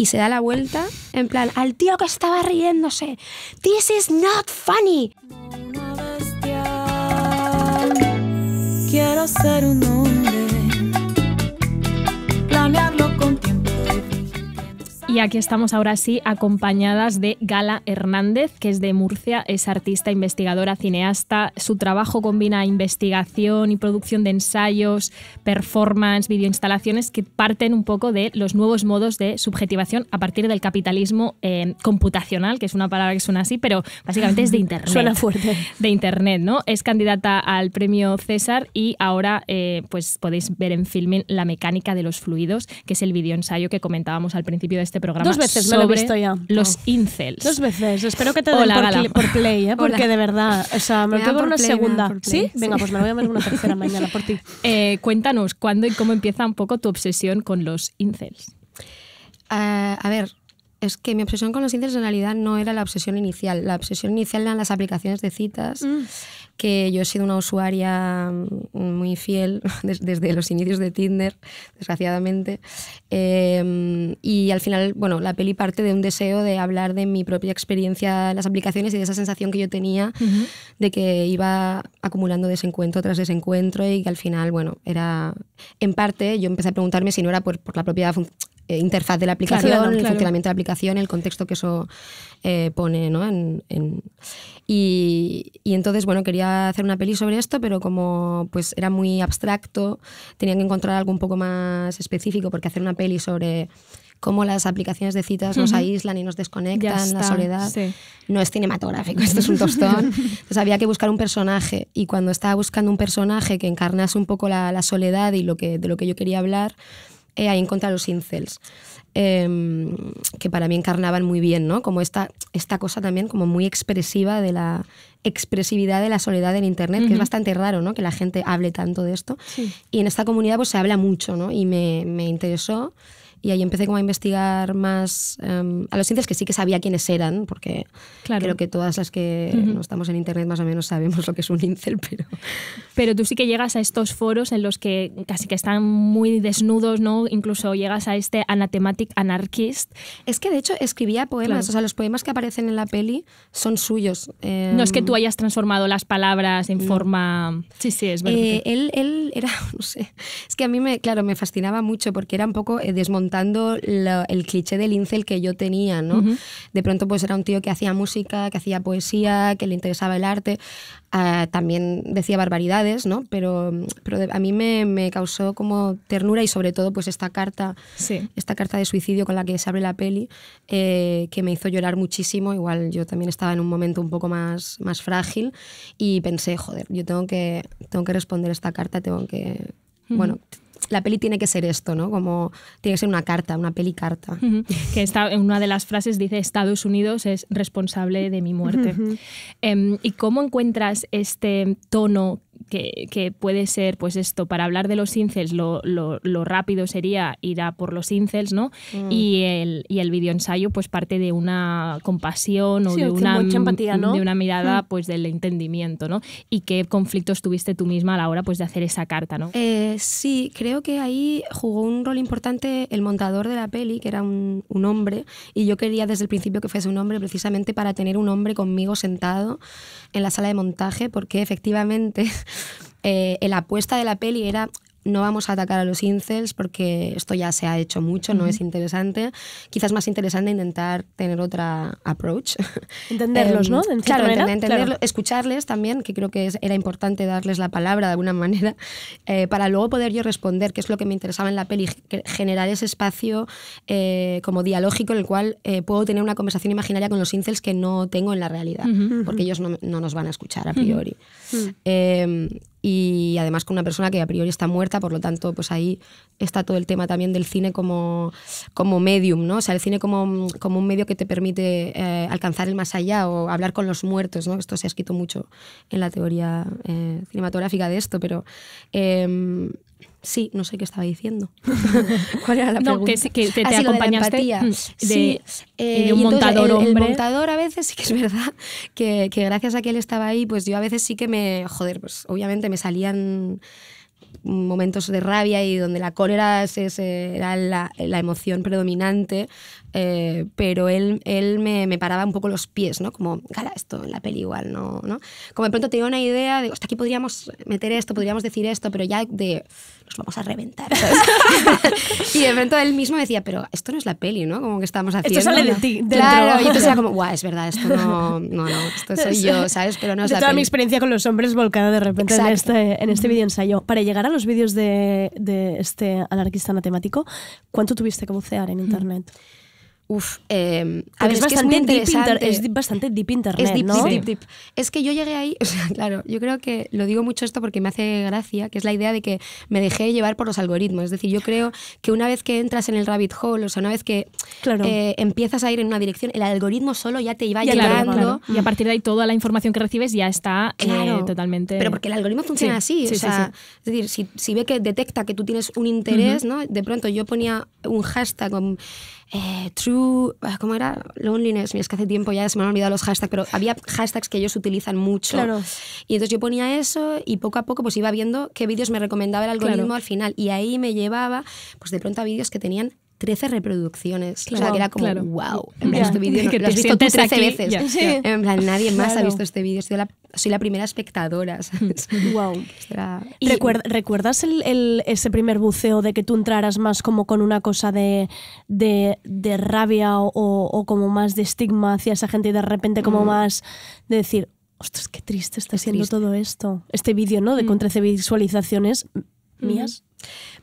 y se da la vuelta en plan al tío que estaba riéndose. This is not funny. Quiero ser un hombre. Y aquí estamos ahora sí acompañadas de Gala Hernández, que es de Murcia, es artista, investigadora, cineasta. Su trabajo combina investigación y producción de ensayos, performance, videoinstalaciones que parten un poco de los nuevos modos de subjetivación a partir del capitalismo eh, computacional, que es una palabra que suena así, pero básicamente es de Internet. suena fuerte. De Internet, ¿no? Es candidata al premio César y ahora eh, pues podéis ver en filming La mecánica de los fluidos, que es el videoensayo que comentábamos al principio de este este programa. Dos veces me lo he visto ya. Los incels. Dos veces. Espero que te den por, play, ¿eh? porque de verdad, o sea, me, lo tengo una segunda. ¿Sí? Venga, pues me lo voy a ver una tercera mañana por ti. Eh, cuéntanos cuándo y cómo empieza un poco tu obsesión con los incels. Eh, a ver, es que mi obsesión con los índices en realidad no era la obsesión inicial. La obsesión inicial eran las aplicaciones de citas, mm. que yo he sido una usuaria mm, muy fiel desde los inicios de Tinder, desgraciadamente. Em, y al final, bueno, la peli parte de un deseo de hablar de mi propia experiencia en las aplicaciones y de esa sensación que yo tenía de que iba acumulando desencuentro tras desencuentro y que al final, bueno, era. En parte, yo empecé a preguntarme si no era por, por la propia eh, interfaz de la aplicación, el funcionamiento de la aplicación, el contexto que eso eh, pone, ¿no? En, Y, entonces, bueno, quería hacer una peli sobre esto, pero como pues era muy abstracto, tenía que encontrar algo un poco más específico, porque hacer una peli sobre cómo las aplicaciones de citas nos aíslan y nos desconectan, la soledad. No es cinematográfico, esto es un tostón. Entonces había que buscar un personaje y cuando estaba buscando un personaje que encarnase un poco la, la soledad y lo que, de lo que yo quería hablar, eh, ahí encontré los incels, em, que para mí encarnaban muy bien, ¿no? Como esta, esta cosa también como muy expresiva de la expresividad de la soledad en Internet, que es bastante raro, ¿no? Que la gente hable tanto de esto. Y en esta comunidad pues se habla mucho, ¿no? Y me, me interesó. Y ahí empecé como a investigar más em, a los índices, que sí que sabía quiénes eran, porque claro. creo que todas las que no estamos en internet más o menos sabemos lo que es un incel, pero... Pero tú sí que llegas a estos foros en los que casi que están muy desnudos, ¿no? Incluso llegas a este Anatematic Anarchist. Es que de hecho escribía poemas, o sea, los poemas que aparecen en la peli son suyos. Em. no es que tú hayas transformado las palabras en forma... Sí, sí, es verdad. Eh, él, él era, no sé, es que a mí me, claro, me fascinaba mucho porque era un poco desmontado eh, el cliché del incel que yo tenía, ¿no? De pronto pues era un tío que hacía música, que hacía poesía, que le interesaba el arte, ah, también decía barbaridades, ¿no? Pero, pero a mí me, me, causó como ternura y sobre todo pues esta carta, esta carta de suicidio con la que se abre la peli, eh, que me hizo llorar muchísimo, igual yo también estaba en un momento un poco más, más frágil y pensé, joder, yo tengo que, tengo que responder esta carta, tengo que... Bueno, la peli tiene que ser esto, ¿no? Como tiene que ser una carta, una peli carta. que está, en una de las frases dice Estados Unidos es responsable de mi muerte. Em, ¿Y cómo encuentras este tono que, puede ser, pues esto, para hablar de los incels, lo, lo, rápido sería ir a por los incels, ¿no? Mm. Y, el, y el videoensayo, pues parte de una compasión o de, una, de una mirada, mm. pues del entendimiento, ¿no? Y qué conflictos tuviste tú misma a la hora, pues, de hacer esa carta, ¿no? Eh, sí, creo que ahí jugó un rol importante el montador de la peli, que era un, un hombre, y yo quería desde el principio que fuese un hombre precisamente para tener un hombre conmigo sentado en la sala de montaje, porque efectivamente eh, la apuesta de la peli era no vamos a atacar a los incels porque esto ya se ha hecho mucho, no es interesante. Quizás más interesante intentar tener otra approach. Entenderlos, ¿no? Em, escucharles también, que creo que era importante darles la palabra de alguna manera, eh, para luego poder yo responder qué es lo que me interesaba en la peli, generar ese espacio eh, como dialógico en el cual eh, puedo tener una conversación imaginaria con los incels que no tengo en la realidad, porque ellos no, no, nos van a escuchar a priori. Em, y además con una persona que a priori está muerta, por lo tanto, pues ahí está todo el tema también del cine como, como medium, ¿no? O sea, el cine como, un medio que te permite eh, alcanzar el más allá o hablar con los muertos, ¿no? Esto se ha escrito mucho en la teoría eh, cinematográfica de esto, pero em, Sí, no sé qué estaba diciendo. ¿Cuál era la pregunta? No, que, te, acompañaste ah, de, la mm, sí. de eh, un montador hombre. El, montador a veces sí que es verdad que, gracias a que él estaba ahí, pues yo a veces sí que me, joder, pues obviamente me salían momentos de rabia y donde la cólera eh, era la, la, emoción predominante, eh, pero él, él me, me, paraba un poco los pies, ¿no? Como, cara, esto en la peli igual, ¿no? ¿no? Como de pronto tenía una idea de, hasta aquí podríamos meter esto, podríamos decir esto, pero ya de, nos vamos a reventar. y de pronto él mismo decía, pero esto no es la peli, ¿no? Como que estamos haciendo. Esto sale de ti, Claro, y entonces era como, guau, es verdad, esto no, no, no, esto soy yo, ¿sabes? Pero no es toda mi experiencia con los hombres volcada de repente en este, en este video ensayo. Para llegar a los vídeos de, de este anarquista matemático, ¿cuánto tuviste que bucear en internet? Uf, em, es, bastante deep es, internet, es deep, deep, Es que yo llegué ahí, claro, yo creo que lo digo mucho esto porque me hace gracia, que es la idea de que me dejé llevar por los algoritmos. Es decir, yo creo que una vez que entras en el rabbit hole, o sea, una vez que eh, empiezas a ir en una dirección, el algoritmo solo ya te iba llegando. Y a partir de ahí toda la información que recibes ya está eh, totalmente... Pero porque el algoritmo funciona así, o sea, es decir, si, ve que detecta que tú tienes un interés, ¿no? De pronto yo ponía un hashtag con eh, True, ah, ¿cómo era? Loneliness, es que hace tiempo ya se me han olvidado los hashtags, pero había hashtags que ellos utilizan mucho. Claro. Y entonces yo ponía eso y poco a poco pues iba viendo qué vídeos me recomendaba el algoritmo al final. Y ahí me llevaba pues de pronto a vídeos que tenían 13 reproducciones. o sea, que era como, wow, en plan, este vídeo lo has visto 13 veces. En plan, nadie más ha visto este vídeo. Soy la, soy la primera espectadora, ¿sabes? Wow. ¿Recuerdas el, ese primer buceo de que tú entraras más como con una cosa de, de, rabia o, como más de estigma hacia esa gente y de repente como mm. más de decir, ostras, qué triste está siendo todo esto? Este vídeo, ¿no? De con 13 mm. visualizaciones mm. mías.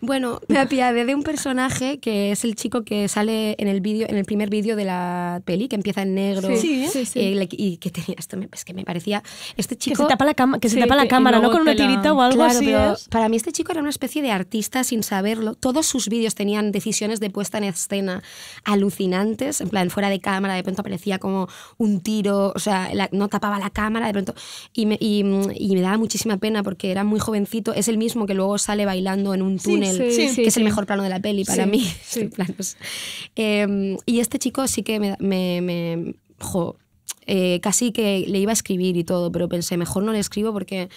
Bueno, me apiade de un personaje que es el chico que sale en el vídeo, en el primer vídeo de la peli, que empieza en negro. Sí, eh, sí, sí. y que tenía esto, es que me parecía. Este chico. Que se tapa la, que se tapa la cámara, ¿no? Con una tirita o algo así. ¿eh? para mí, este chico era una especie de artista sin saberlo. Todos sus vídeos tenían decisiones de puesta en escena alucinantes, en plan, fuera de cámara, de pronto aparecía como un tiro, o sea, no tapaba la cámara, de pronto. Y y me daba muchísima pena porque era muy jovencito. Es el mismo que luego sale bailando en un túnel que es el mejor plano de la peli para mí. Este em, y este chico sí que me... jo, eh, casi que le iba a escribir y todo, pero pensé, mejor no le escribo porque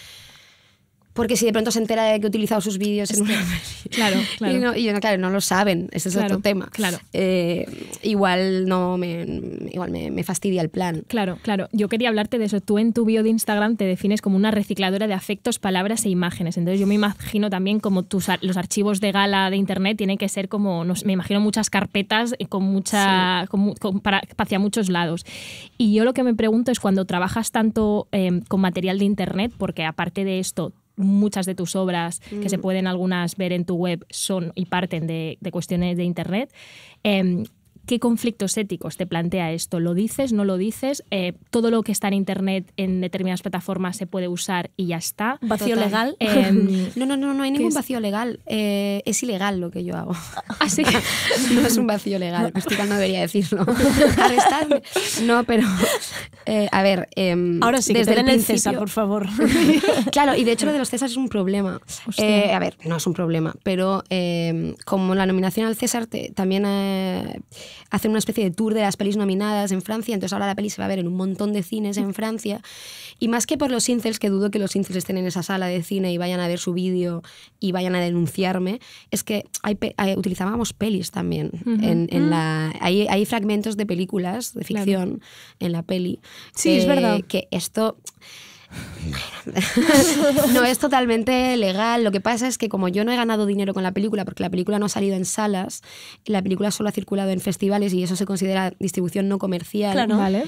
porque si de pronto se entera de que he utilizado sus vídeos en una Claro, claro. Y, no, claro, no lo saben, ese es otro tema. Claro. Eh, igual no me, igual me, fastidia el plan. Claro, claro. Yo quería hablarte de eso. Tú en tu bio de Instagram te defines como una recicladora de afectos, palabras e imágenes. Entonces yo me imagino también como tus, los archivos de gala de internet tienen que ser como, me imagino muchas carpetas eh, con mucha, hacia muchos lados. Y yo lo que me pregunto es cuando trabajas tanto em, con material de internet, porque aparte de esto, muchas de tus obras, que se mm. pueden algunas ver en tu web, son y parten de, cuestiones de Internet. Em, ¿Qué conflictos éticos te plantea esto? ¿Lo dices? ¿No lo dices? Eh, ¿Todo lo que está en Internet en determinadas plataformas se puede usar y ya está? ¿Vacío legal? Eh, no, no, no, no hay ningún vacío legal. Eh, es ilegal lo que yo hago. Así ah, que no es un vacío legal. Estoy no debería decirlo. No, pero a ver. Em, Ahora sí, que desde te el, César, por favor. claro, y de hecho lo de los César es un problema. a ver, no es un problema, pero em, como la nominación al César también hacen una especie de tour de las pelis nominadas en Francia, entonces ahora la peli se va a ver en un montón de cines en Francia. Y más que por los incels, que dudo que los incels estén en esa sala de cine y vayan a ver su vídeo y vayan a denunciarme, es que utilizábamos pelis también. en, mm. la, hay, hay, fragmentos de películas, de ficción, en la peli. Sí, es eh, verdad. Que esto... no, es totalmente legal. Lo que pasa es que como yo no he ganado dinero con la película, porque la película no ha salido en salas, la película solo ha circulado en festivales y eso se considera distribución no comercial. ¿Vale?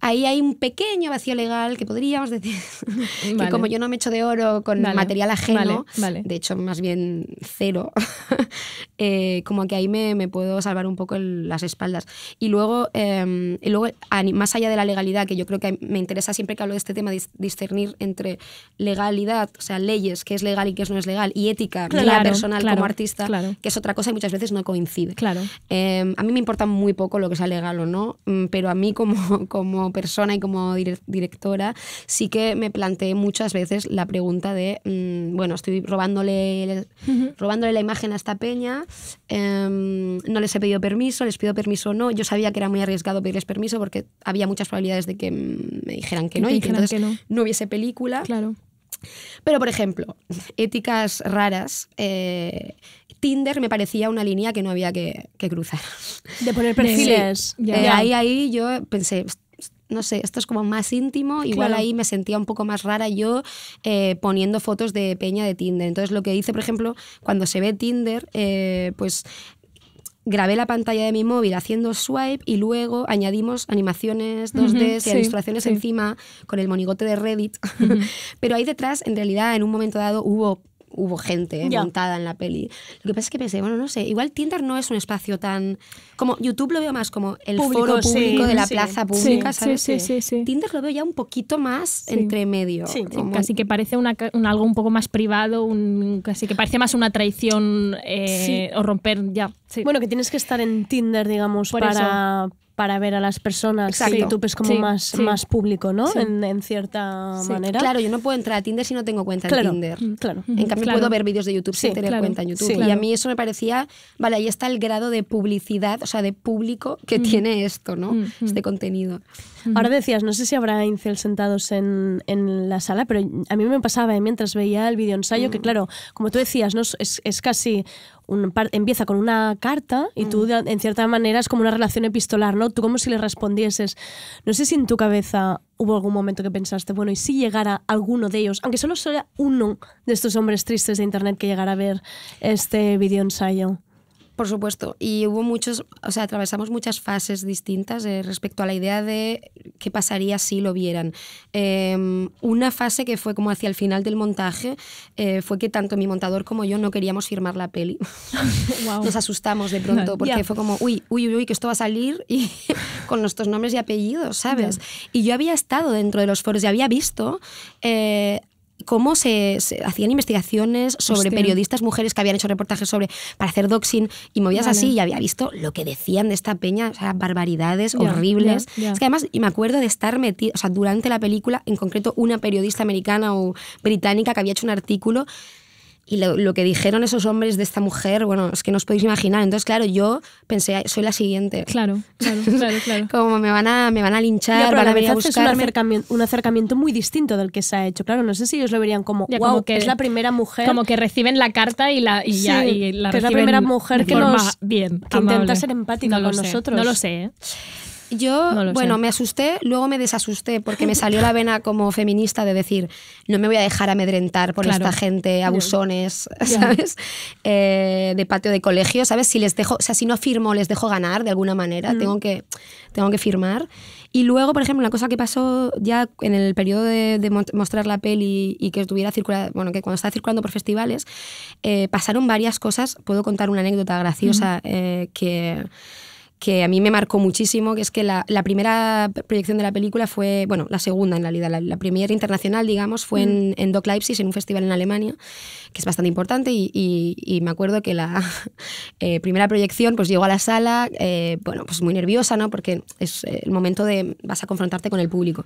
Ahí hay un pequeño vacío legal que podríamos decir que como yo no me echo de oro con material ajeno, de hecho más bien cero, eh, como que ahí me, puedo salvar un poco las espaldas. Y luego, em, y más allá de la legalidad, que yo creo que me interesa siempre que hablo de este tema, discernir entre legalidad, o sea, leyes, qué es legal y qué no es legal, y ética, la personal como artista, que es otra cosa y muchas veces no coincide. Em, a mí me importa muy poco lo que sea legal o no, mm, pero a mí como... como persona y como directora, sí que me planteé muchas veces la pregunta de, mm, bueno, estoy robándole, robándole la imagen a esta peña, em, no les he pedido permiso, les pido permiso o no. Yo sabía que era muy arriesgado pedirles permiso porque había muchas probabilidades de que me dijeran que no y no. hubiese película. Claro. Pero, por ejemplo, éticas raras. Eh, Tinder me parecía una línea que no había que, cruzar. De poner perfiles. Eh, ahí, ahí yo pensé, no sé, esto es como más íntimo, igual ahí me sentía un poco más rara yo eh, poniendo fotos de peña de Tinder. Entonces lo que hice, por ejemplo, cuando se ve Tinder, eh, pues grabé la pantalla de mi móvil haciendo swipe y luego añadimos animaciones 2D y ilustraciones encima con el monigote de Reddit. Pero ahí detrás, en realidad, en un momento dado hubo hubo gente eh, montada en la peli. Lo que pasa es que pensé, bueno, no sé, igual Tinder no es un espacio tan... Como YouTube lo veo más como el foro público de la plaza pública, ¿sabes? Sí, sí, sí, Tinder lo veo ya un poquito más entre medio. Como... casi que parece un, algo un poco más privado, un, casi que parece más una traición eh, o romper ya. Bueno, que tienes que estar en Tinder, digamos, para para ver a las personas Exacto. que YouTube como más, más público, ¿no? En, cierta manera. Claro, yo no puedo entrar a Tinder si no tengo cuenta en Tinder. Mm, claro. En cambio, puedo ver vídeos de YouTube sin tener cuenta en YouTube. Y a mí eso me parecía, vale, ahí está el grado de publicidad, o sea, de público que mm. tiene esto, ¿no? Mm, este contenido. Ahora decías, no sé si habrá incel sentados en, la sala, pero a mí me pasaba ¿eh? mientras veía el videoensayo ensayo, que, claro, como tú decías, ¿no? es, es casi empieza con una carta y tú, en cierta manera, es como una relación epistolar, ¿no? Tú como si le respondieses. No sé si en tu cabeza hubo algún momento que pensaste, bueno, ¿y si llegara alguno de ellos, aunque solo sea uno de estos hombres tristes de Internet que llegara a ver este video ensayo? Por supuesto, y hubo muchos, o sea, atravesamos muchas fases distintas eh, respecto a la idea de qué pasaría si lo vieran. Em, una fase que fue como hacia el final del montaje eh, fue que tanto mi montador como yo no queríamos firmar la peli. Nos asustamos de pronto porque fue como, uy, uy, uy, que esto va a salir y con nuestros nombres y apellidos, ¿sabes? Y yo había estado dentro de los foros y había visto eh, cómo se, hacían investigaciones sobre periodistas mujeres que habían hecho reportajes sobre para hacer doxing y movías así y había visto lo que decían de esta peña, o sea, barbaridades horribles. Es que además y me acuerdo de estar metida, o sea, durante la película, en concreto una periodista americana o británica que había hecho un artículo y lo, que dijeron esos hombres de esta mujer, bueno, es que no os podéis imaginar. Entonces, claro, yo pensé, soy la siguiente. Claro, claro, claro. Como me van a, me van a linchar, van a venir a buscarme. Es un acercamiento, muy distinto del que se ha hecho. Claro, no sé si ellos lo verían como, wow, que es la primera mujer. Como que reciben la carta y la, la es la primera mujer que nos. Bien, intenta ser empática con nosotros. No lo sé. ¿eh? Yo, bueno, me asusté, luego me desasusté porque me salió la vena como feminista de decir, no me voy a dejar amedrentar por esta gente, abusones, ¿sabes? Eh, de patio de colegio, ¿sabes? Si les dejo, sea, si no firmo, les dejo ganar de alguna manera, mm. tengo, que, tengo que firmar. Y luego, por ejemplo, una cosa que pasó ya en el periodo de, mostrar la peli y que estuviera circulando, bueno, que cuando estaba circulando por festivales, eh, pasaron varias cosas. Puedo contar una anécdota graciosa eh, que que a mí me marcó muchísimo, que es que la, primera proyección de la película fue, bueno, la segunda en realidad, la, primera internacional, digamos, fue en, mm. en Doc Leipzig, en un festival en Alemania, que es bastante importante, y, me acuerdo que la eh, primera proyección, pues llego a la sala, eh, bueno, pues muy nerviosa, ¿no? Porque es eh, el momento de, vas a confrontarte con el público.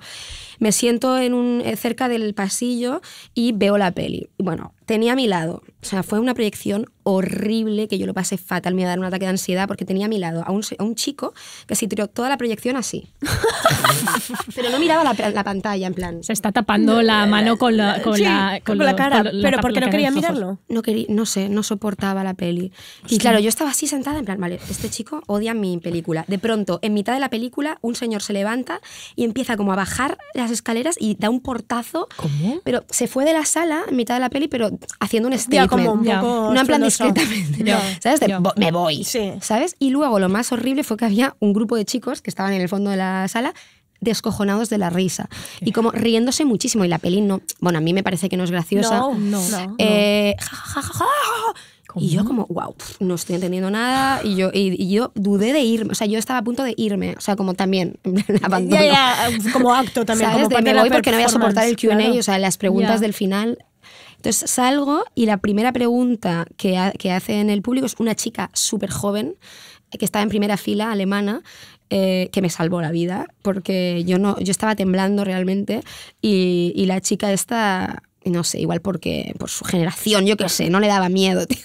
Me siento en un, cerca del pasillo y veo la peli. Bueno, tenía a mi lado, o sea, fue una proyección horrible que yo lo pasé fatal, me iba a dar un ataque de ansiedad porque tenía a mi lado a un, un chico que se tiró toda la proyección así. pero no miraba la, pantalla, en plan. Se está tapando la mano con la, con la, con la cara, pero porque no quería mirarlo. No, quería, no sé, no soportaba la peli. Y claro, yo estaba así sentada, en plan, vale, este chico odia mi película. De pronto, en mitad de la película, un señor se levanta y empieza como a bajar las escaleras y da un portazo. ¿Cómo? Pero se fue de la sala en mitad de la peli, pero haciendo un statement. un no en plan discretamente. ¿Sabes? me voy. ¿Sabes? Y luego lo más horrible fue que había un grupo de chicos que estaban en el fondo de la sala descojonados de la risa y como riéndose muchísimo y la peli no bueno a mí me parece que no es graciosa no no, y yo como wow no estoy entendiendo nada y yo y, yo dudé de irme o sea yo estaba a punto de irme o sea como también abandono ya, como acto también me voy porque no voy a soportar el Q&A o sea las preguntas del final entonces salgo y la primera pregunta que, que hace en el público es una chica súper joven eh, que estaba en primera fila, alemana, eh, que me salvó la vida, porque yo, no, yo estaba temblando realmente y, y la chica esta no sé, igual porque por su generación, yo qué sé, no le daba miedo, tío.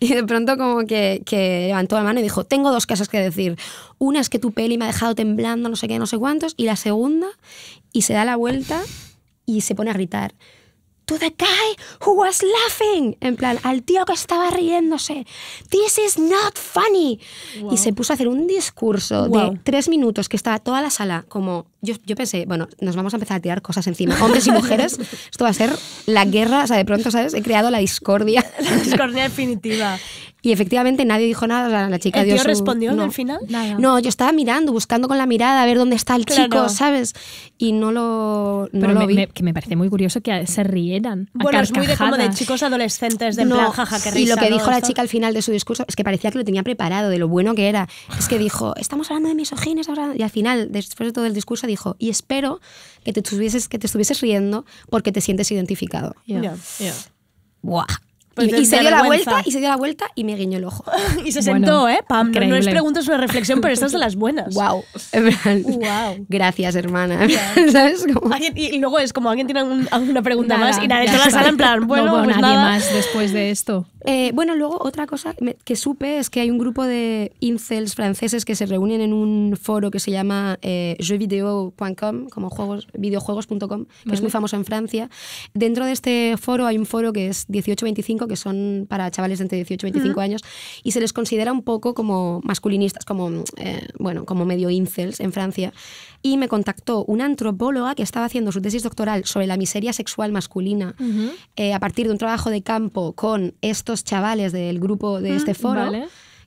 Y de pronto como que, que, levantó la mano y dijo, tengo dos cosas que decir. Una es que tu peli me ha dejado temblando, no sé qué, no sé cuántos. Y la segunda, y se da la vuelta y se pone a gritar to the guy who was laughing. En plan, al tío que estaba riéndose. This is not funny. Y se puso a hacer un discurso de tres minutos que estaba toda la sala como yo, yo, pensé, bueno, nos vamos a empezar a tirar cosas encima, hombres y mujeres. Esto va a ser la guerra, o sea, de pronto, ¿sabes? He creado la discordia. La discordia definitiva. Y efectivamente nadie dijo nada, o sea, la chica ¿El respondió no. al final? No, yo estaba mirando, buscando con la mirada a ver dónde está el chico, ¿sabes? Y no lo, Pero lo me, vi. que me parece muy curioso que se rieran Bueno, es muy de como de chicos adolescentes, de no. jaja, que risa, Y lo que dijo la chica al final de su discurso es que parecía que lo tenía preparado, de lo bueno que era. Es que dijo, estamos hablando de ahora. y al final, después de todo el discurso, dijo, y espero que te estuvieses, que te estuvieses riendo porque te sientes identificado. Pues y, se dio la vuelta y se dio la vuelta y me guiñó el ojo. y se sentó, ¿eh? Pam, no, es pregunta sobre reflexión, pero estas de las buenas. Wow. Gracias, hermana. Y, luego es como alguien tiene alguna pregunta más y nadie la sala en plan, bueno, pues nadie más después de esto. Eh, bueno, luego otra cosa que supe es que hay un grupo de incels franceses que se reúnen en un foro que se llama eh, jeuxvideo.com, como juegos, videojuegos.com, que es muy famoso en Francia. Dentro de este foro hay un foro que es 18-25, que son para chavales de entre 18 y 25 años, y se les considera un poco como masculinistas, como, eh, bueno, como medio incels en Francia. Y me contactó una antropóloga que estaba haciendo su tesis doctoral sobre la miseria sexual masculina eh, a partir de un trabajo de campo con esto chavales del grupo de ah, este foro.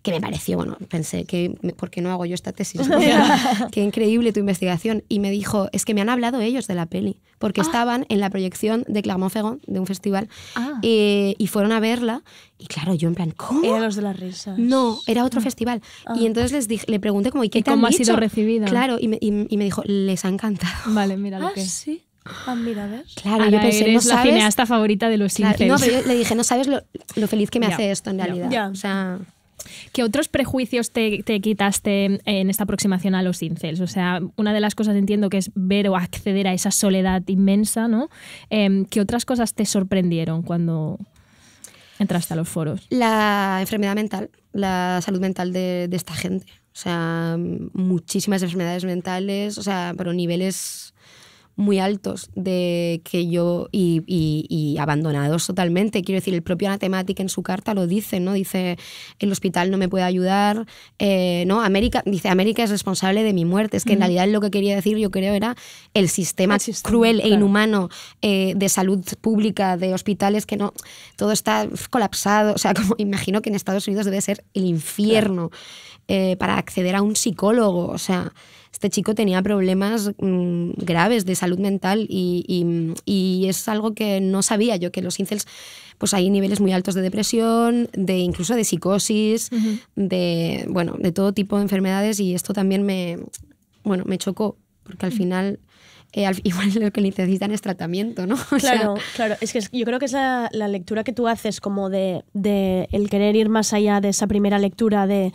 que me pareció, bueno, pensé que, ¿por qué no hago yo esta tesis? qué increíble tu investigación. Y me dijo, es que me han hablado ellos de la peli, porque ah. estaban en la proyección de Clermont-Ferrand, de un festival, ah. eh, y fueron a verla. Y claro, yo en plan, ¿cómo? los de las risas. No, era otro festival. Y entonces les dije, le pregunté como, ¿y qué cómo ha sido recibida? Claro, y me, dijo, les ha encantado. Vale, mira lo que... sí. Ah, Claro, yo pensé, eres la cineasta favorita de los incels. No, pero le dije, no sabes lo, feliz que me hace esto en realidad. O sea... ¿Qué otros prejuicios te, quitaste en esta aproximación a los incels? O sea, una de las cosas entiendo que es ver o acceder a esa soledad inmensa, ¿no? Em, ¿Qué otras cosas te sorprendieron cuando entraste a los foros? La enfermedad mental, la salud mental de, de esta gente. O sea, muchísimas enfermedades mentales, o sea, pero niveles muy altos de que yo y, abandonados totalmente. Quiero decir, el propio Anatemática en su carta lo dice, ¿no? Dice, el hospital no me puede ayudar, eh, ¿no? América, dice, América es responsable de mi muerte. Es que en realidad lo que quería decir, yo creo, era el sistema, cruel e inhumano eh, de salud pública, de hospitales, que no, todo está colapsado. O sea, como imagino que en Estados Unidos debe ser el infierno eh, para acceder a un psicólogo, o sea este chico tenía problemas mm, graves de salud mental y, es algo que no sabía yo, que los incels, pues hay niveles muy altos de depresión, de incluso de psicosis, de, bueno, de todo tipo de enfermedades y esto también me, bueno, me chocó, porque al mm. final eh, igual lo que necesitan es tratamiento, ¿no? claro, claro. Es que yo creo que es la, lectura que tú haces como de, el querer ir más allá de esa primera lectura de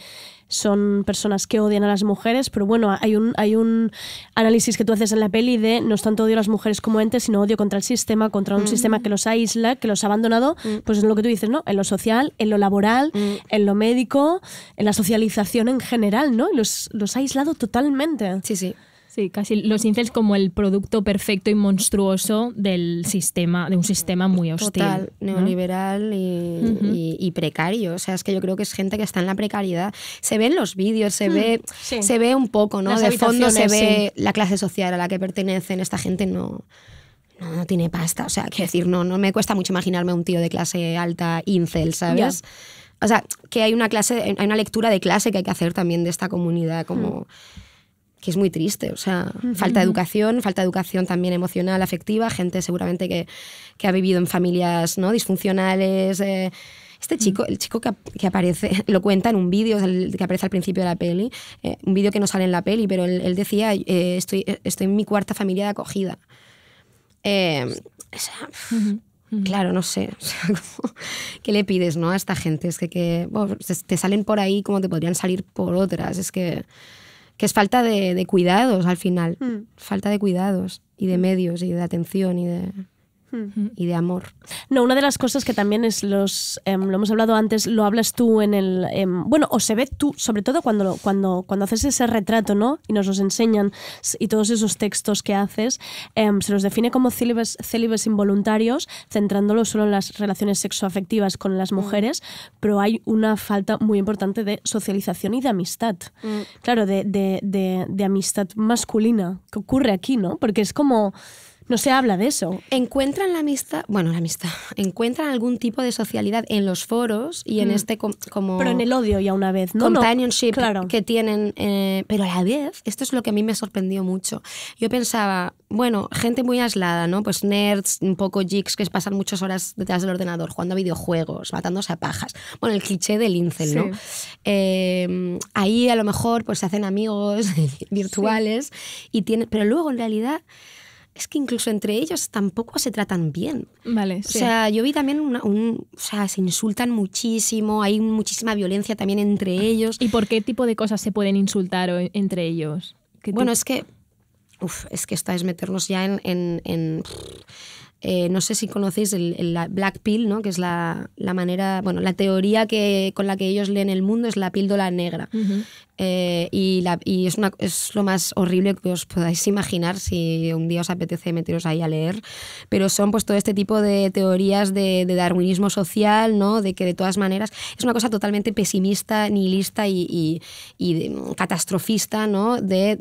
son personas que odian a las mujeres, pero bueno, hay un, hay un análisis que tú haces en la peli de no es tanto odio a las mujeres como entes, sino odio contra el sistema, contra un mm. sistema que los aísla, que los ha abandonado, mm. pues es lo que tú dices, ¿no? En lo social, en lo laboral, mm. en lo médico, en la socialización en general, ¿no? Los, los ha aislado totalmente. Sí, sí. Sí, casi los incels como el producto perfecto y monstruoso del sistema, de un sistema muy pues hostil. neoliberal y, precario. O sea, es que yo creo que es gente que está en la precariedad. Se ve en los vídeos, se mm, ve, se ve un poco, ¿no? de fondo se ve la clase social a la que pertenecen. Esta gente no. No, tiene pasta. O sea, quiero decir, no, no me cuesta mucho imaginarme un tío de clase alta, incel, ¿sabes? O sea, que hay una clase, hay una lectura de clase que hay que hacer también de esta comunidad como. Mm que es muy triste, o sea, falta de educación, falta de educación también emocional, afectiva, gente seguramente que, que ha vivido en familias ¿no? disfuncionales. Eh, este mm. chico, el chico que, que, aparece, lo cuenta en un vídeo que aparece al principio de la peli, eh, un vídeo que no sale en la peli, pero él, decía, eh, estoy, estoy en mi cuarta familia de acogida. o sea, Claro, no sé. ¿Qué le pides ¿no? a esta gente? Es que, que te salen por ahí como te podrían salir por otras. Es que que es falta de, cuidados al final, hmm. falta de cuidados y de hmm. medios y de atención y de y de amor. No, una de las cosas que también es los, em, lo hemos hablado antes, lo hablas tú en el, em, bueno, o se ve tú, sobre todo cuando, cuando, cuando haces ese retrato, ¿no? Y nos los enseñan y todos esos textos que haces, em, se los define como célibes, célibes involuntarios, centrándolo solo en las relaciones sexoafectivas con las mm. mujeres, pero hay una falta muy importante de socialización y de amistad. Mm. Claro, de, de, de, de amistad masculina, que ocurre aquí, ¿no? Porque es como... No se habla de eso. Encuentran la amistad, bueno, la amistad, encuentran algún tipo de socialidad en los foros y en mm. este como... Pero en el odio ya una vez, ¿no? Companionship que tienen. Eh, pero a la vez, esto es lo que a mí me sorprendió mucho. Yo pensaba, bueno, gente muy aislada, ¿no? Pues nerds, un poco geeks que pasan muchas horas detrás del ordenador jugando a videojuegos, matándose a pajas. Bueno, el cliché del incel, ¿no? Em, ahí a lo mejor pues se hacen amigos virtuales y tienen... Pero luego en realidad es que incluso entre ellos tampoco se tratan bien. Vale. O sea, yo vi también un, o sea, se insultan muchísimo, hay muchísima violencia también entre ellos. ¿Y por qué tipo de cosas se pueden insultar entre ellos? Bueno, es que, uf, es que esta es meternos ya en eh, no sé si conocéis el, Black Pill, ¿no? que es la, manera, bueno, la teoría que, con la que ellos leen el mundo es la píldora negra. Eh, y, la, es, es, lo más horrible que os podáis imaginar si un día os apetece meteros ahí a leer. Pero son pues todo este tipo de teorías de, darwinismo social, ¿no? de que de todas maneras es una cosa totalmente pesimista, nihilista y, mm, catastrofista, ¿no? de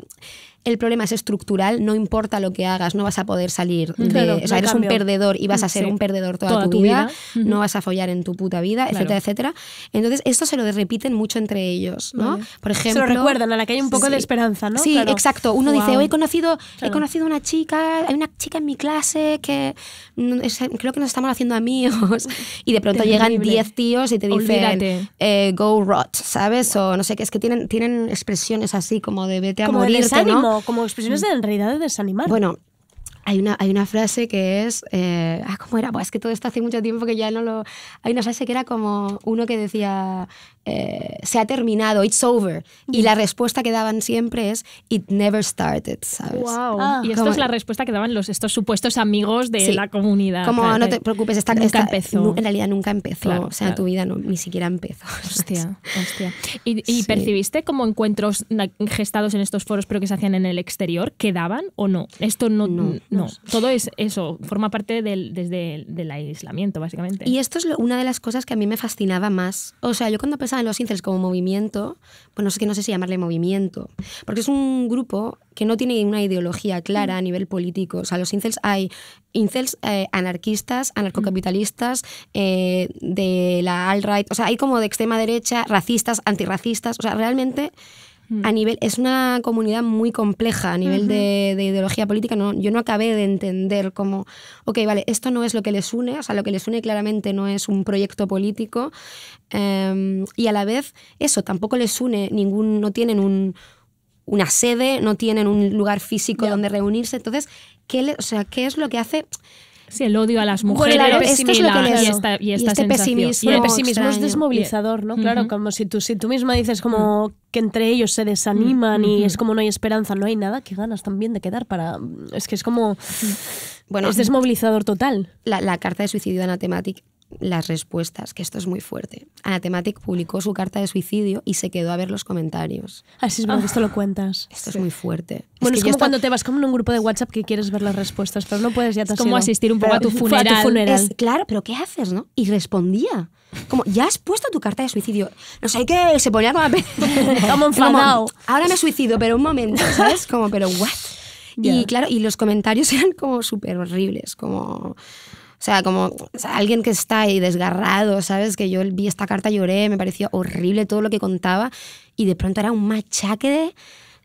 el problema es estructural, no importa lo que hagas, no vas a poder salir. o sea, eres un perdedor y vas a mm, ser un perdedor toda, tu, vida, no vas a follar en tu puta vida, etcétera, etcétera. Entonces, esto se lo repiten mucho entre ellos, ¿no? Por ejemplo. Se lo recuerdan, a la que hay un poco de esperanza, ¿no? Sí, exacto. Uno dice, he conocido, he conocido una chica, hay una chica en mi clase que creo que nos estamos haciendo amigos. Y de pronto llegan 10 tíos y te dicen, eh, go rot, ¿sabes? O no sé qué, es que tienen, expresiones así como de vete a morirte, ¿no? como, expresiones de realidad desanimar. Bueno, hay una, hay una frase que es. Eh, ah, ¿Cómo era? Pues es que todo esto hace mucho tiempo que ya no lo. Hay una frase que era como uno que decía. Eh, se ha terminado, it's over. Y mm. la respuesta que daban siempre es, it never started, ¿sabes? Ah. y esto es la respuesta que daban los, estos supuestos amigos de la comunidad. Como no te preocupes, esta, nunca empezó. en realidad nunca empezó, o sea, tu vida no, ni siquiera empezó. Hostia, hostia. ¿Y, percibiste como encuentros gestados en estos foros pero que se hacían en el exterior, quedaban o no? Esto no, no, no. todo es eso, forma parte del, desde del aislamiento, básicamente. Y esto es una de las cosas que a mí me fascinaba más. O sea, yo cuando los incels como movimiento, pues no sé, no sé si llamarle movimiento, porque es un grupo que no tiene una ideología clara a mm. nivel político. O sea, los incels hay incels eh, anarquistas, anarcocapitalistas, eh, de la alt-right, o sea, hay como de extrema derecha, racistas, antirracistas, o sea, realmente Mm. a nivel, es una comunidad muy compleja a nivel de, ideología política. No, yo no acabé de entender cómo, ok, vale, esto no es lo que les une, o sea, lo que les une claramente no es un proyecto político. Em, y a la vez, eso, tampoco les une ningún, no tienen un, una sede, no tienen un lugar físico donde reunirse. Entonces, o sea, ¿qué es lo que hace? Sí, el odio a las mujeres es y, esta, este y este pesimismo. el pesimismo es desmovilizador, ¿no? Claro, como si tú, si tú misma dices como que entre ellos se desaniman y es como no hay esperanza, no hay nada, que ganas también de quedar para... Es que es como... Bueno, es desmovilizador total. La, la carta de suicidio de Anatematic las respuestas, que esto es muy fuerte. Anatematic publicó su carta de suicidio y se quedó a ver los comentarios. Así es bueno esto lo ah, cuentas. Esto es muy fuerte. Bueno, es, que es como cuando te vas como en un grupo de WhatsApp que quieres ver las respuestas, pero no puedes ya Es como asistir un poco a tu funeral. Es, claro, pero ¿qué haces, no? Y respondía. Como, ya has puesto tu carta de suicidio. No sé qué, se ponía como... como enfadado. ahora me suicido, pero un momento, ¿sabes? Como, pero what? Y claro, y los comentarios eran como súper horribles, como o sea, como alguien que está ahí desgarrado, ¿sabes? Que yo vi esta carta, lloré, me pareció horrible todo lo que contaba y de pronto era un machaque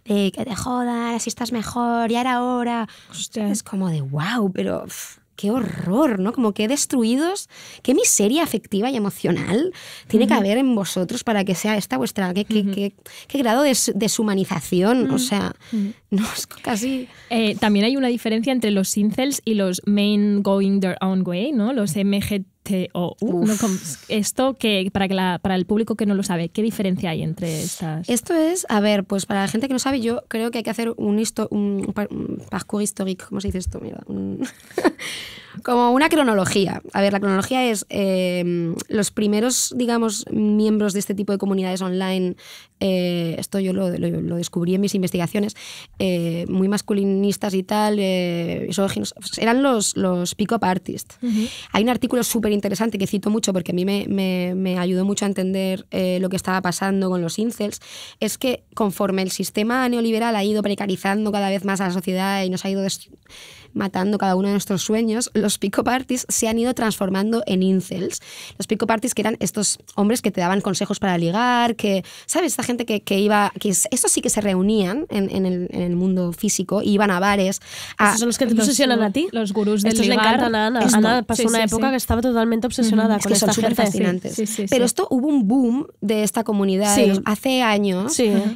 de, que te jodas, así estás mejor, y era hora. Es como de wow, pero qué horror, ¿no? Como qué destruidos, qué miseria afectiva y emocional tiene que haber en vosotros para que sea esta vuestra, qué, qué, grado de deshumanización, o mm. sea, mm. no es casi... Eh, también hay una diferencia entre los incels y los main going their own way, ¿no? Los MGT este, o uh, esto que para, que para el público que no lo sabe, ¿qué diferencia hay entre estas? Esto es, a ver, pues para la gente que no sabe, yo creo que hay que hacer un, un, histórico, ¿cómo se dice esto? Mira, Como una cronología. A ver, la cronología es eh, los primeros, digamos, miembros de este tipo de comunidades online. Eh, esto yo lo, lo, descubrí en mis investigaciones, eh, muy masculinistas y tal, Eran los, los pick-up artists. Hay un artículo súper interesante que cito mucho porque a mí me, me, me ayudó mucho a entender lo que estaba pasando con los incels. Es que conforme el sistema neoliberal ha ido precarizando cada vez más a la sociedad y nos ha ido matando cada uno de nuestros sueños, los pico parties se han ido transformando en incels. Los pico parties que eran estos hombres que te daban consejos para ligar, que, ¿sabes? Esta gente que, iba, que estos sí que se reunían en, el, mundo físico, y iban a bares. son los que te obsesionan a ti. Los gurús de Estos ligar. le a Ana. Ana pasó una época que estaba totalmente obsesionada con que esta gente. fascinantes. Pero esto hubo un boom de esta comunidad hace años.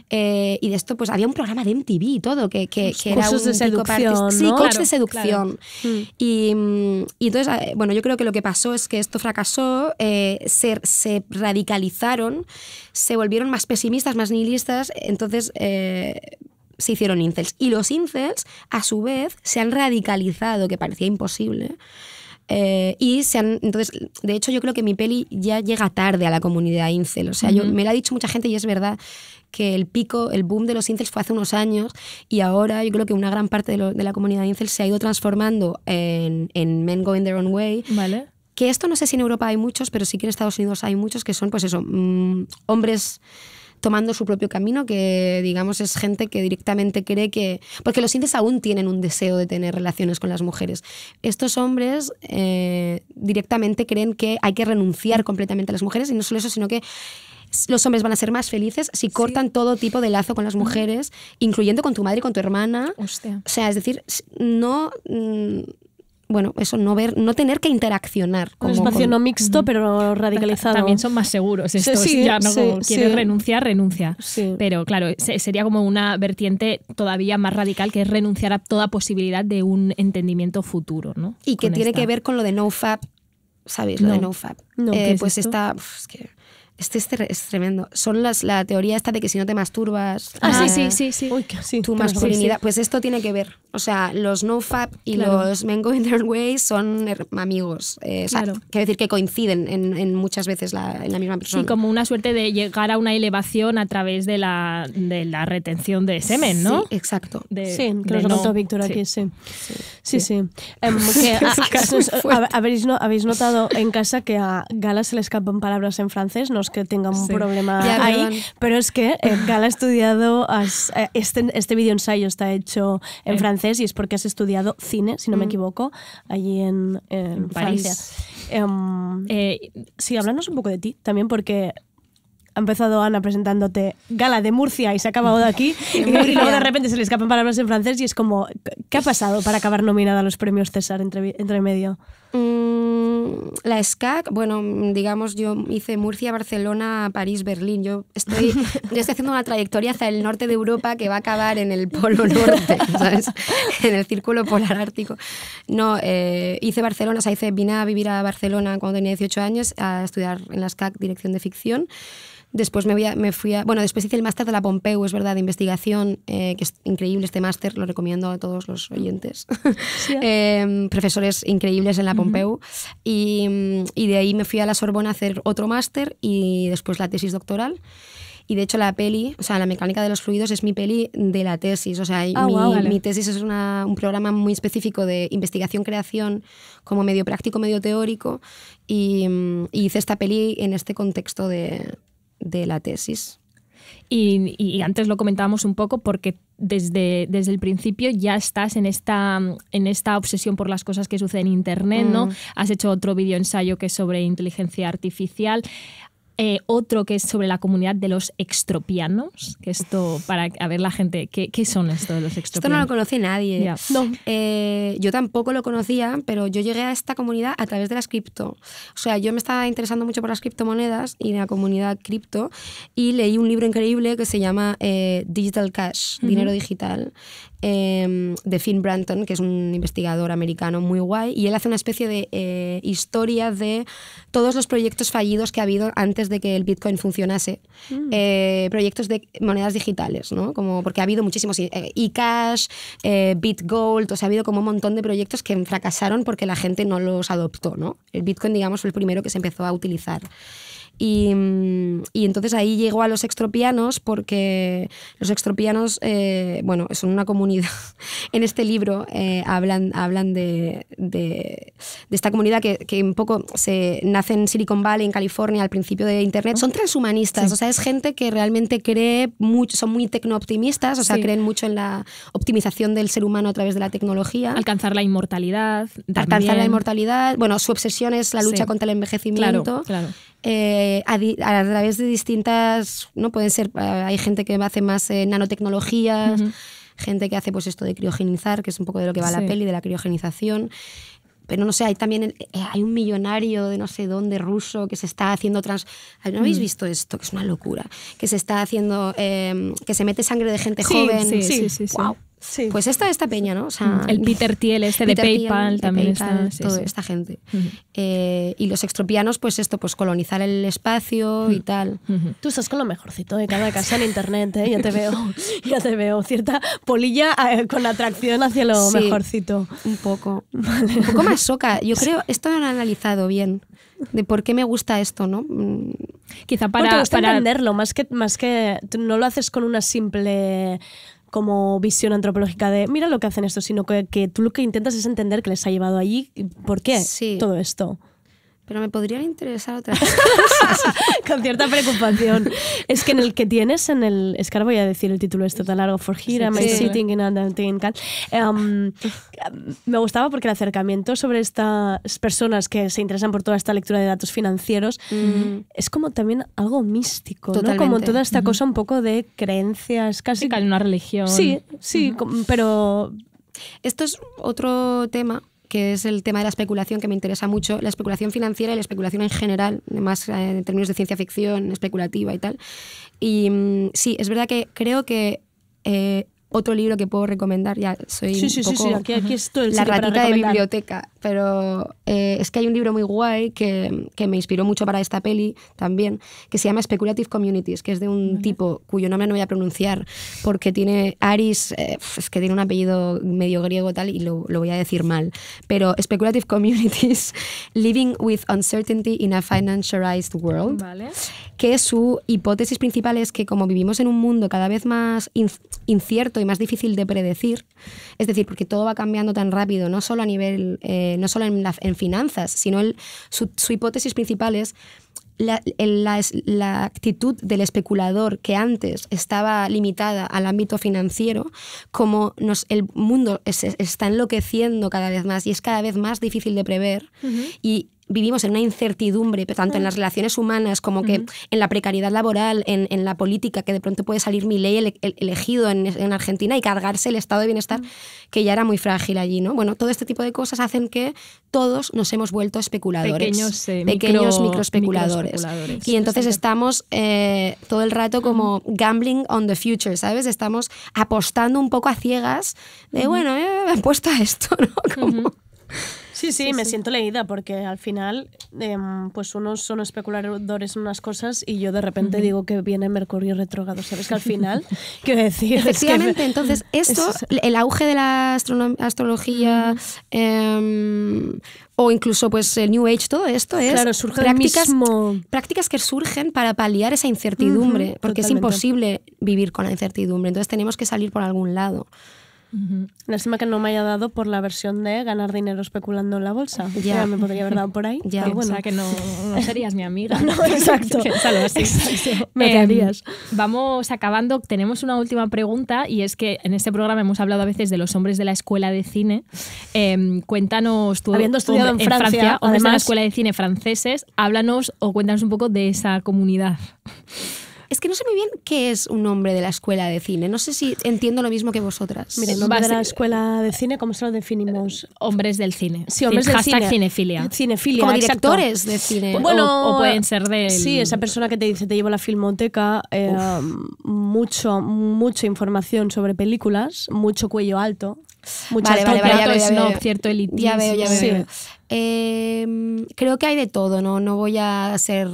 Eh, y de esto pues había un programa de MTV y todo, que, era un de seducción, de seducción Mm. Mm, y, entonces, eh, bueno, yo creo que lo que pasó es que esto fracasó, eh, se, se, radicalizaron, se volvieron más pesimistas, más nihilistas, entonces... Eh, se hicieron incels. Y los incels, a su vez, se han radicalizado, que parecía imposible. Eh, y se han, entonces, de hecho, yo creo que mi peli ya llega tarde a la comunidad incel. O sea, yo, me lo ha dicho mucha gente y es verdad que el pico, el boom de los incels fue hace unos años y ahora yo creo que una gran parte de, la comunidad incel se ha ido transformando en, men going their own way. Que esto no sé si en Europa hay muchos, pero sí que en Estados Unidos hay muchos que son, pues eso, mm, hombres tomando su propio camino, que digamos es gente que directamente cree que... Porque los incels aún tienen un deseo de tener relaciones con las mujeres. Estos hombres eh, directamente creen que hay que renunciar completamente a las mujeres y no solo eso, sino que los hombres van a ser más felices si cortan todo tipo de lazo con las mujeres, incluyendo con tu madre y con tu hermana. O sea, es decir, no... Mm, bueno, eso, no ver, no tener que interaccionar. Como, un espacio no mixto, pero radicalizado. También son más seguros estos. ya quieres renunciar, renuncia. Pero claro, sería como una vertiente todavía más radical que es renunciar a toda posibilidad de un entendimiento futuro, ¿no? Y que tiene que ver con lo de no fab, sabes, Lo de no fab. Eh, pues está. Este, es tremendo. Son las, la teoría esta de que si no te masturbas. Ah, sí, sí, ah, sí, sí. Uy, tu masculinidad. Pues esto tiene que ver. O sea, los no y los men going their way son amigos. Eh, quiero decir que coinciden en, muchas veces en la misma persona. Sí, como una suerte de llegar a una elevación a través de la, de la retención de semen, ¿no? Sí, exacto. sí, lo notó Víctor aquí, sí. Sí, sí. Em, ah, habéis, habéis notado en casa que a Gala se le escapan palabras en francés, no que tenga un problema ahí, pero es que eh, Gala ha estudiado, eh, este, este video ensayo está hecho en francés y es porque has estudiado cine, si no me mm. equivoco, allí en, Francia. París. Em, eh, sí, háblanos un poco de ti también porque ha empezado Ana presentándote Gala de Murcia y se ha acabado de aquí. y luego de repente se le escapan palabras en francés y es como, ¿qué ha pasado para acabar nominada a los premios César entre, entre medio? Mm, la SCAC, bueno, digamos, yo hice Murcia, Barcelona, París, Berlín. Yo estoy, haciendo una trayectoria hacia el norte de Europa que va a acabar en el Polo Norte, en el Círculo Polar Ártico. No, eh, hice Barcelona, o sea, hice, vine a vivir a Barcelona cuando tenía 18 años a estudiar en la SCAC Dirección de Ficción. Después me, me fui a... Bueno, después hice el máster de la Pompeu, es verdad, de investigación, eh, que es increíble este máster, lo recomiendo a todos los oyentes. Em, profesores increíbles en la Pompeu. y, de ahí me fui a la Sorbona a hacer otro máster y después la tesis doctoral. Y de hecho la peli, o sea, la mecánica de los fluidos es mi peli de la tesis. O sea, ah, mi, tesis es un programa muy específico de investigación-creación como medio práctico, medio teórico. y, hice esta peli en este contexto de, de la tesis. Y, y, antes lo comentábamos un poco porque desde, desde el principio ya estás en esta, en esta obsesión por las cosas que suceden en Internet, ¿no? Mm. Has hecho otro video ensayo que es sobre inteligencia artificial. Eh, otro que es sobre la comunidad de los extropianos, que esto, para a ver la gente, ¿qué, qué son esto de los extropianos? Esto no lo conoce nadie. No. Eh, yo tampoco lo conocía, pero yo llegué a esta comunidad a través de las cripto. O sea, yo me estaba interesando mucho por las criptomonedas y la comunidad cripto y leí un libro increíble que se llama eh, Digital Cash, Dinero Digital, Em, de Finn Branton, que es un investigador americano muy guay, y él hace una especie de eh, historia de todos los proyectos fallidos que ha habido antes de que el Bitcoin funcionase. Mm. Eh, proyectos de monedas digitales, ¿no? Como, porque ha habido muchísimos, eh, eCash, BitGold, o sea, ha habido como un montón de proyectos que fracasaron porque la gente no los adoptó, ¿no? El Bitcoin, digamos, fue el primero que se empezó a utilizar. Y, entonces ahí llegó a los extropianos porque los extropianos, eh, bueno, son una comunidad. en este libro eh, hablan, hablan de, esta comunidad que, que, un poco se nace en Silicon Valley, en California, al principio de Internet. Son transhumanistas, o sea, es gente que realmente cree mucho, son muy tecnooptimistas, o sea, creen mucho en la optimización del ser humano a través de la tecnología. Alcanzar la inmortalidad. Alcanzar la inmortalidad. Bueno, su obsesión es la lucha contra el envejecimiento. claro. Eh, a, través de distintas, no pueden ser, ah, hay gente que hace más eh, nanotecnologías, gente que hace pues esto de criogenizar, que es un poco de lo que va la peli, de la criogenización. Pero no sé, hay también eh, hay un millonario de no sé dónde ruso que se está haciendo trans. ¿No habéis visto esto? Que es una locura. Que se está haciendo. Em, que se mete sangre de gente joven. Sí, sí, sí. Wow. Pues esta esta peña, ¿no? Mm, el Peter Thiel este de PayPal también está, esta gente. Eh, y los extropianos, pues esto, pues colonizar el espacio y tal. Tú estás con lo mejorcito de cada casa en internet, ¿eh? Ya te veo, ya te veo cierta polilla eh, con atracción hacia lo mejorcito. Un poco, un poco más soca. Yo creo esto no lo han analizado bien de por qué me gusta esto, ¿no? Quizá para, entenderlo más que más que no lo haces con una simple como visión antropológica de mira lo que hacen esto, sino que, tú lo que intentas es entender qué les ha llevado allí y por qué todo esto pero me podrían interesar otras cosas. Con cierta preocupación. Es que en el que tienes, en el. Es que ahora voy a decir el título, es tan largo. For here, sitting in a em, Me gustaba porque el acercamiento sobre estas personas que se interesan por toda esta lectura de datos financieros mm. es como también algo místico, Totalmente. Como toda esta cosa un poco de creencias, casi. Sí, una religión. Sí, sí, pero. Esto es otro tema que es el tema de la especulación que me interesa mucho, la especulación financiera y la especulación en general, más eh, en términos de ciencia ficción, especulativa y tal. Y mm, sí, es verdad que creo que eh, otro libro que puedo recomendar, ya soy un poco la ratita de biblioteca pero eh, es que hay un libro muy guay que, me inspiró mucho para esta peli también, que se llama Speculative Communities, que es de un tipo cuyo nombre no voy a pronunciar porque tiene Aris, eh, es que tiene un apellido medio griego tal y lo, voy a decir mal, pero Speculative Communities, Living with Uncertainty in a Financialized World, que su hipótesis principal es que como vivimos en un mundo cada vez más incierto y más difícil de predecir, es decir, porque todo va cambiando tan rápido, no solo a nivel... Eh, no solo en, finanzas, sino su, hipótesis principal es la, actitud del especulador que antes estaba limitada al ámbito financiero, como el mundo está enloqueciendo cada vez más y es cada vez más difícil de prever y vivimos en una incertidumbre, tanto en las mm. relaciones humanas como que en la precariedad laboral, en, en, la política, que de pronto puede salir mi ley elegido en, en, Argentina y cargarse el estado de bienestar mm. que ya era muy frágil allí, ¿no? Bueno, todo este tipo de cosas hacen que todos nos hemos vuelto especuladores, pequeños, eh, micro, microespeculadores. Y entonces estamos eh, todo el rato como gambling on the future, ¿sabes? Estamos apostando un poco a ciegas de, bueno, eh, he puesto a esto, ¿no? Como... Sí, sí, me siento leída porque al final, em, pues unos son especuladores en unas cosas y yo de repente digo que viene Mercurio retrógrado. ¿Sabes que al final, ¿qué decir. Efectivamente, entonces esto, el auge de la astrología. Em, o incluso pues el New Age, todo esto es prácticas, prácticas que surgen para paliar esa incertidumbre, porque es imposible vivir con la incertidumbre, entonces tenemos que salir por algún lado la -huh. que no me haya dado por la versión de ganar dinero especulando en la bolsa. Ya, me podría haber dado por ahí. Ya, bueno. que no, serías mi amiga. no, exacto. Em, me Vamos acabando. Tenemos una última pregunta y es que en este programa hemos hablado a veces de los hombres de la escuela de cine. Em, cuéntanos tú. Habiendo estudiado en Francia, en hombres de la escuela de cine franceses, háblanos o cuéntanos un poco de esa comunidad. Es que no sé muy bien qué es un hombre de la escuela de cine. No sé si entiendo lo mismo que vosotras. Miren, el de la escuela de cine, ¿cómo se lo definimos? Eh, hombres del cine. Sí, hombres del cinefilia. Cinefilia, Como directores de cine. Bueno, o, pueden ser de... Sí, esa persona que te dice, te llevo la filmoteca, eh, mucho, mucha información sobre películas, mucho cuello alto, vale, cierto creo que hay de todo, ¿no? No voy a ser,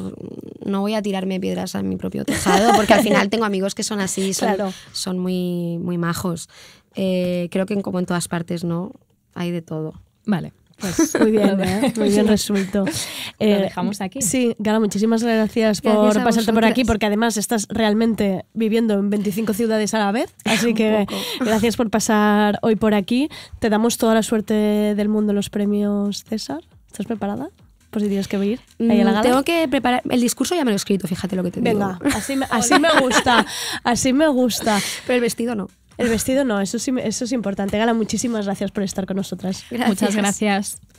no voy a tirarme piedras a mi propio tejado, porque al final tengo amigos que son así, son, muy, majos. Eh, creo que como en todas partes, ¿no? Hay de todo. Vale. Pues muy bien, ¿eh? muy bien resuelto. Lo eh, dejamos aquí. Sí, Gala, muchísimas gracias, por pasarte por aquí, porque además estás realmente viviendo en 25 ciudades a la vez. Así que gracias por pasar hoy por aquí. Te damos toda la suerte del mundo en los premios César. ¿Estás preparada? por si tienes que ir mm, Tengo que preparar. El discurso ya me lo he escrito, fíjate lo que te digo. Venga, así, así me gusta. Así me gusta. Pero el vestido no. El vestido no, eso, eso es importante. Gala, muchísimas gracias por estar con nosotras. Gracias. Muchas gracias.